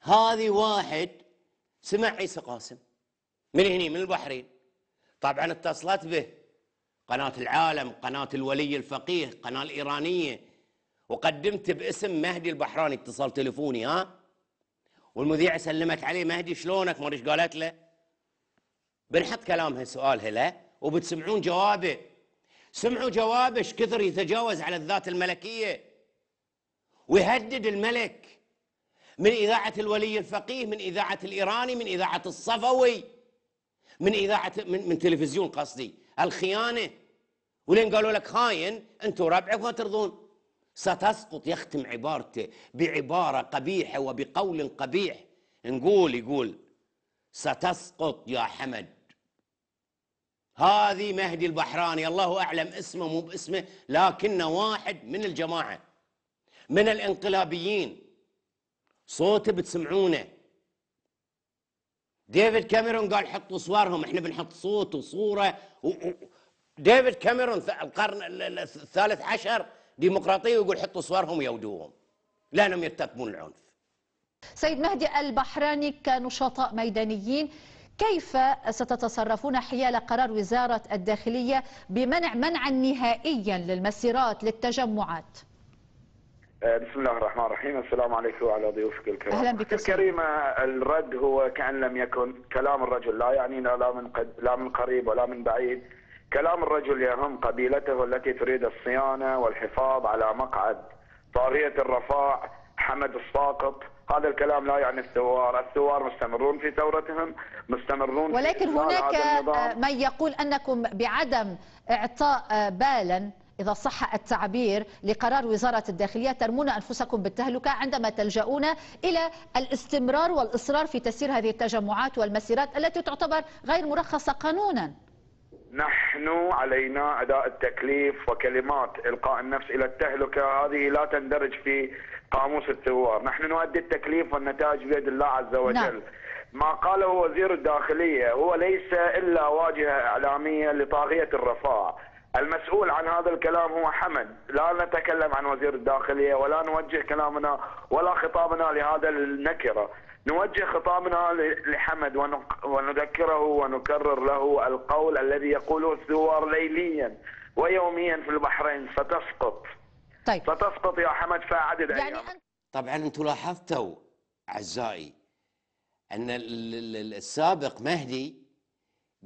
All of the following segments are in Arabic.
هذه واحد سمع عيسى قاسم من هني من البحرين طبعا اتصلت به قناة العالم قناة الولي الفقيه قناة الإيرانية وقدمت باسم مهدي البحراني اتصال تليفوني ها والمذيعة سلمت عليه مهدي شلونك ما ايش قالت له بنحط كلامها سؤالها له وبتسمعون جوابه سمعوا جوابه كثر يتجاوز على الذات الملكية ويهدد الملك من إذاعة الولي الفقيه من إذاعة الإيراني من إذاعة الصفوي من إذاعة من, من تلفزيون قصدي الخيانة ولين قالوا لك خاين أنتم ربعك ما ترضون ستسقط يختم عبارته بعبارة قبيحة وبقول قبيح نقول يقول ستسقط يا حمد هذه مهدي البحراني الله أعلم اسمه مو باسمه لكنه واحد من الجماعة من الانقلابيين صوته بتسمعونه ديفيد كاميرون قال حطوا صورهم احنا بنحط صوت وصوره و... و... ديفيد كاميرون القرن الثالث عشر ديمقراطيه ويقول حطوا صورهم يودوهم لانهم يرتكبون العنف سيد مهدي البحراني كنشطاء ميدانيين كيف ستتصرفون حيال قرار وزارة الداخلية بمنع منعا نهائيا للمسيرات للتجمعات؟ آه، بسم الله الرحمن الرحيم السلام عليكم وعلى ضيوفك الكرام اهلا بك الكريمه آه، الرد هو كان لم يكن كلام الرجل لا يعنينا لا من قد لا من قريب ولا من بعيد كلام الرجل يهم قبيلته التي تريد الصيانه والحفاظ على مقعد طاغيه الرفاع حمد الساقط هذا الكلام لا يعني الثوار الثوار مستمرون في ثورتهم مستمرون ولكن هناك آه، من يقول انكم بعدم اعطاء بالا إذا صح التعبير لقرار وزارة الداخلية ترمون أنفسكم بالتهلكة عندما تلجؤون إلى الاستمرار والإصرار في تسيير هذه التجمعات والمسيرات التي تعتبر غير مرخصة قانونا نحن علينا أداء التكليف وكلمات إلقاء النفس إلى التهلكة هذه لا تندرج في قاموس الثوار نحن نؤدي التكليف والنتائج بيد الله عز نعم. وجل نعم. ما قاله وزير الداخلية هو ليس إلا واجهة إعلامية لطاغية الرفاه المسؤول عن هذا الكلام هو حمد لا نتكلم عن وزير الداخلية ولا نوجه كلامنا ولا خطابنا لهذا النكرة نوجه خطابنا لحمد ونذكره ونكرر له القول الذي يقوله الثوار ليليا ويوميا في البحرين ستسقط طيب ستسقط يا حمد فعدد يعني أيام. طبعا انتم لاحظتوا اعزائي ان السابق مهدي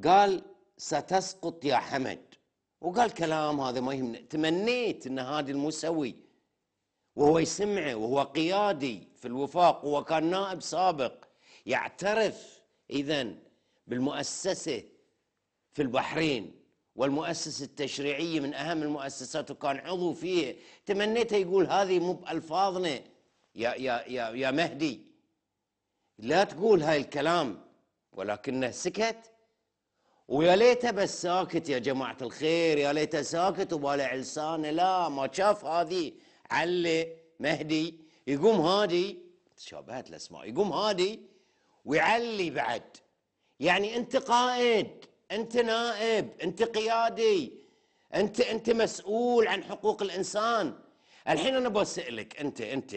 قال ستسقط يا حمد وقال كلام هذا ما يهمنا تمنيت ان هادي الموسوي وهو يسمعه وهو قيادي في الوفاق وهو كان نائب سابق يعترف اذا بالمؤسسه في البحرين والمؤسسة التشريعية من أهم المؤسسات وكان عضو فيه تمنيته يقول هذه مو بألفاظنا يا, يا, يا, يا مهدي لا تقول هاي الكلام ولكنه سكت ويا ليته بس ساكت يا جماعة الخير يا ليته ساكت وبالع لسانه لا ما شاف هذه علي مهدي يقوم هادي تشابهت الأسماء يقوم هادي ويعلي بعد يعني أنت قائد أنت نائب أنت قيادي أنت أنت مسؤول عن حقوق الإنسان الحين أنا بسألك أنت أنت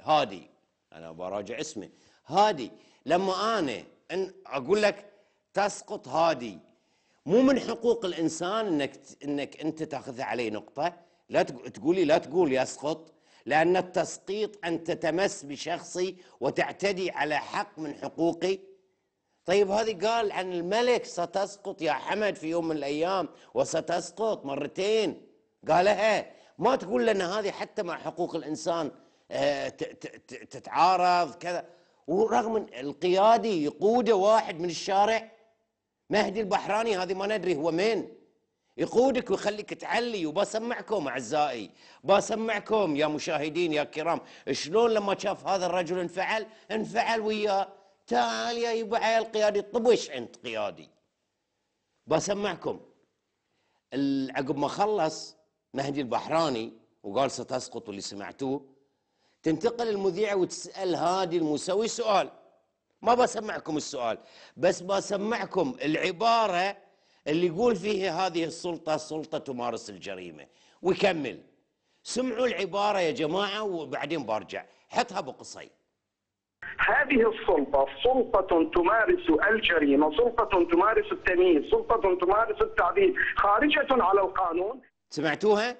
هادي أنا براجع اسمي هادي لما أنا أن أقول لك تسقط هادي مو من حقوق الانسان انك انك انت تاخذها عليه نقطه لا تقولي لا تقول يسقط لان التسقيط ان تتمس بشخصي وتعتدي على حق من حقوقي طيب هذه قال عن الملك ستسقط يا حمد في يوم من الايام وستسقط مرتين قالها ما تقول لنا هذه حتى مع حقوق الانسان آه، تتعارض كذا ورغم القيادي يقوده واحد من الشارع مهدي البحراني هذه ما ندري هو مين يقودك ويخليك تعلي وبسمعكم اعزائي بسمعكم يا مشاهدين يا كرام شلون لما شاف هذا الرجل انفعل انفعل وياه تعال يا يبا عيال قيادي طبش انت قيادي بسمعكم عقب ما خلص مهدي البحراني وقال ستسقط اللي سمعتوه تنتقل المذيعه وتسال هادي الموسوي سؤال ما بسمعكم السؤال بس بسمعكم العبارة اللي يقول فيها هذه السلطة سلطة تمارس الجريمة ويكمل سمعوا العبارة يا جماعة وبعدين برجع حطها بقصي هذه السلطة سلطة تمارس الجريمة سلطة تمارس التمييز سلطة تمارس التعذيب خارجة على القانون سمعتوها؟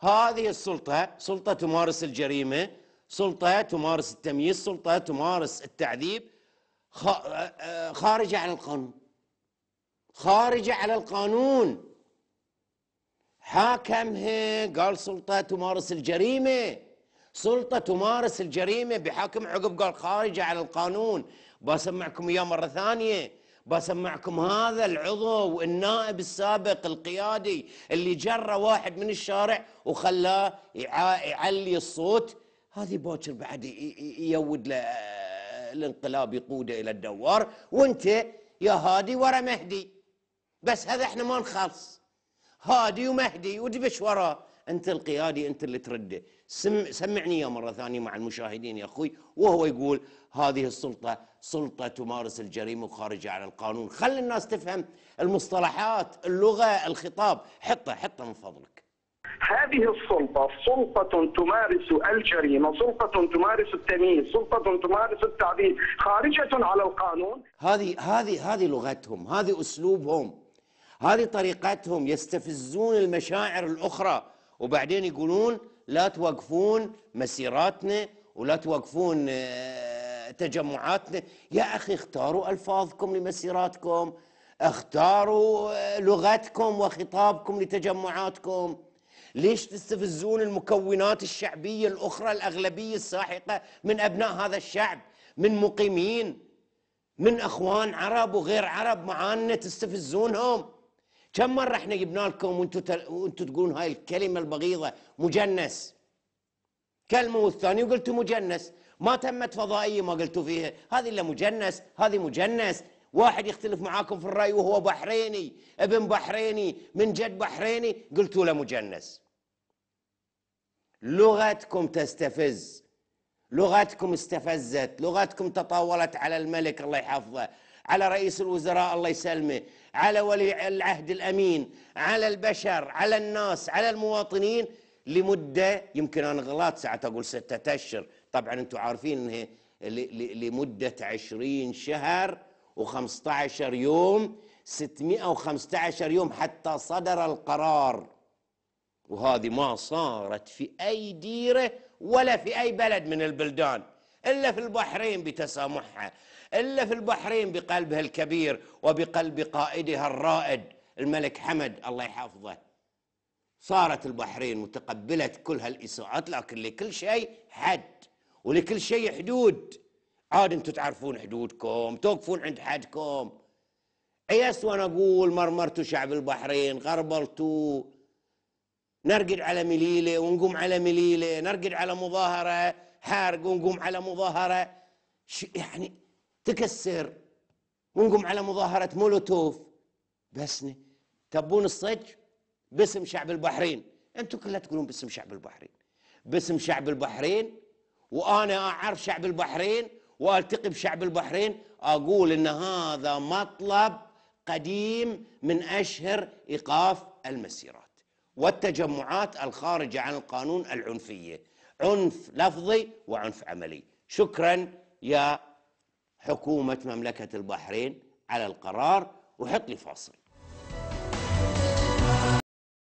هذه السلطة سلطة تمارس الجريمة سلطة تمارس التمييز سلطة تمارس التعذيب آه، آه، خارجة عن القانون خارجة على القانون حاكمها قال سلطة تمارس الجريمة سلطة تمارس الجريمة بحاكم عقب قال خارجة على القانون بسمعكم إياه مرة ثانية بسمعكم هذا العضو النائب السابق القيادي اللي جرى واحد من الشارع وخلاه يعلي الصوت هذه باكر بعد يود له الانقلاب يقوده الى الدوار وانت يا هادي ورا مهدي بس هذا احنا ما نخلص هادي ومهدي ودبش وراه انت القيادي انت اللي ترده سم سمعني يا مره ثانيه مع المشاهدين يا اخوي وهو يقول هذه السلطه سلطه تمارس الجريمه وخارجه عن القانون خلي الناس تفهم المصطلحات اللغه الخطاب حطه حطه من فضلك هذه السلطة سلطة تمارس الجريمة سلطة تمارس التمييز سلطة تمارس التعذيب خارجة على القانون هذه هذه هذه لغتهم هذه أسلوبهم هذه طريقتهم يستفزون المشاعر الأخرى وبعدين يقولون لا توقفون مسيراتنا ولا توقفون آه، تجمعاتنا يا أخي اختاروا ألفاظكم لمسيراتكم اختاروا آه، لغتكم وخطابكم لتجمعاتكم ليش تستفزون المكونات الشعبية الأخرى الأغلبية الساحقة من أبناء هذا الشعب من مقيمين من أخوان عرب وغير عرب معانا تستفزونهم كم مرة احنا جبنا لكم وانتم وانتم تقولون هاي الكلمة البغيضة مجنس كلمة والثانية وقلتوا مجنس ما تمت فضائية ما قلتوا فيها هذه إلا مجنس هذه مجنس واحد يختلف معاكم في الرأي وهو بحريني ابن بحريني من جد بحريني قلتوا له مجنس لغتكم تستفز لغتكم استفزت لغتكم تطاولت على الملك الله يحفظه على رئيس الوزراء الله يسلمه على ولي العهد الامين على البشر على الناس على المواطنين لمده يمكن انا غلط ساعه اقول سته اشهر طبعا انتم عارفين انها لمده 20 شهر و15 يوم 615 يوم حتى صدر القرار وهذه ما صارت في أي ديرة ولا في أي بلد من البلدان إلا في البحرين بتسامحها إلا في البحرين بقلبها الكبير وبقلب قائدها الرائد الملك حمد الله يحفظه صارت البحرين متقبلة كل هالإساءات لكن لكل شيء حد ولكل شيء حدود عاد انتم تعرفون حدودكم توقفون عند حدكم اي وانا اقول مرمرتوا شعب البحرين غربلتوا نرقد على مليله ونقوم على مليله نرقد على مظاهره حارق ونقوم على مظاهره يعني تكسر ونقوم على مظاهره مولوتوف بس تبون الصج باسم شعب البحرين انتم كلها تقولون باسم شعب البحرين باسم شعب البحرين وانا اعرف شعب البحرين والتقي بشعب البحرين اقول ان هذا مطلب قديم من اشهر ايقاف المسيرات والتجمعات الخارجة عن القانون العنفية عنف لفظي وعنف عملي شكرا يا حكومة مملكة البحرين على القرار وحط لي فاصل